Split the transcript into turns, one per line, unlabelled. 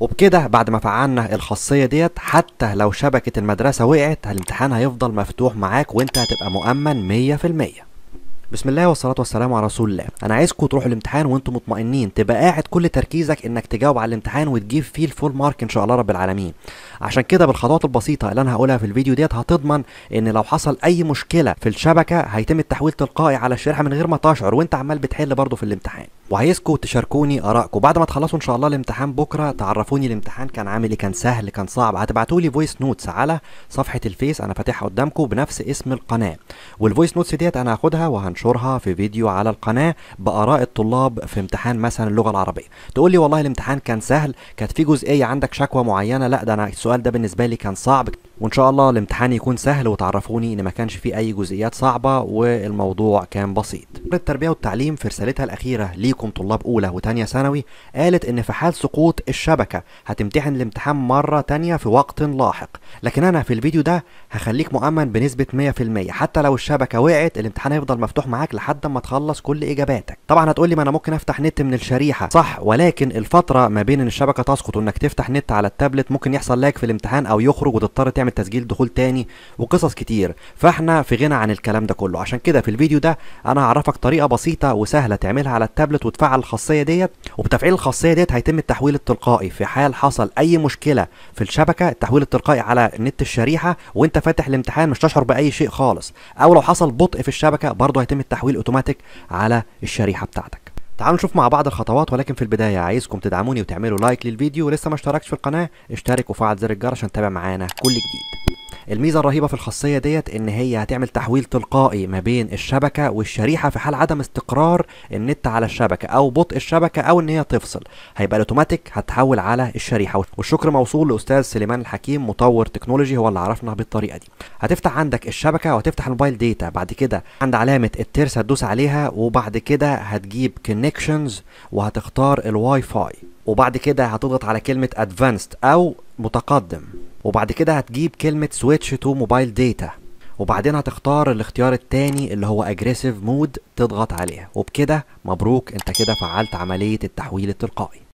وبكده بعد ما فعلنا الخاصية ديت حتى لو شبكة المدرسة وقعت الامتحان هيفضل مفتوح معاك وانت هتبقى مؤمن مية في المية بسم الله والصلاة والسلام على رسول الله أنا عايزكم تروحوا الامتحان وانتم مطمئنين تبقى قاعد كل تركيزك إنك تجاوب على الامتحان وتجيب فيه الفول مارك إن شاء الله رب العالمين عشان كده بالخطوات البسيطة اللي أنا هقولها في الفيديو ديت هتضمن إن لو حصل أي مشكلة في الشبكة هيتم التحويل تلقائي على الشريحة من غير ما تشعر وانت عمال بتحل برضه في الامتحان وعايزكم تشاركوني ارائكم بعد ما تخلصوا ان شاء الله الامتحان بكره تعرفوني الامتحان كان عامل ايه كان سهل كان صعب هتبعتوا لي فويس نوتس على صفحه الفيس انا فاتحها قدامكم بنفس اسم القناه والفويس نوتس ديت انا هاخدها وهنشرها في فيديو على القناه باراء الطلاب في امتحان مثلا اللغه العربيه تقول لي والله الامتحان كان سهل كانت في جزئيه عندك شكوى معينه لا ده انا السؤال ده بالنسبه لي كان صعب وان شاء الله الامتحان يكون سهل وتعرفوني ان ما كانش فيه اي جزئيات صعبه والموضوع كان بسيط التربيه والتعليم في رسالتها الاخيره ليكم طلاب اولى وتانية ثانوي قالت ان في حال سقوط الشبكه هتمتحن الامتحان مره تانية في وقت لاحق لكن انا في الفيديو ده هخليك مؤمن بنسبه 100% حتى لو الشبكه وقعت الامتحان هيفضل مفتوح معاك لحد ما تخلص كل اجاباتك طبعا هتقول لي ما انا ممكن افتح نت من الشريحه صح ولكن الفتره ما بين ان الشبكه تسقط وانك تفتح نت على التابلت ممكن يحصل لاج في الامتحان او يخرج وتضطر تعمل نعمل تسجيل دخول تاني وقصص كتير فاحنا في غنى عن الكلام ده كله عشان كده في الفيديو ده انا هعرفك طريقه بسيطه وسهله تعملها على التابلت وتفعل الخاصيه ديت وبتفعيل الخاصيه ديت هيتم التحويل التلقائي في حال حصل اي مشكله في الشبكه التحويل التلقائي على النت الشريحه وانت فاتح الامتحان مش تشعر باي شيء خالص او لو حصل بطء في الشبكه برضه هيتم التحويل اوتوماتيك على الشريحه بتاعتك تعالوا نشوف مع بعض الخطوات ولكن في البداية عايزكم تدعموني وتعملوا لايك للفيديو ولسه ما اشتركتش في القناة اشترك وفعل زر الجرس عشان تتابع معانا كل جديد الميزة الرهيبة في الخاصية ديت ان هي هتعمل تحويل تلقائي ما بين الشبكة والشريحة في حال عدم استقرار النت على الشبكة او بطء الشبكة او ان هي تفصل هيبقى الاوتوماتيك هتحول على الشريحة والشكر موصول لاستاذ سليمان الحكيم مطور تكنولوجي هو اللي عرفنا بالطريقة دي هتفتح عندك الشبكة وهتفتح الموبايل ديتا بعد كده عند علامة الترس هتدوس عليها وبعد كده هتجيب كنكت كونكشنز وهتختار الواي فاي وبعد كده هتضغط على كلمه ادفانسد او متقدم وبعد كده هتجيب كلمه سويتش تو موبايل داتا وبعدين هتختار الاختيار التاني اللي هو اجريسيف مود تضغط عليها وبكده مبروك انت كده فعلت عمليه التحويل التلقائي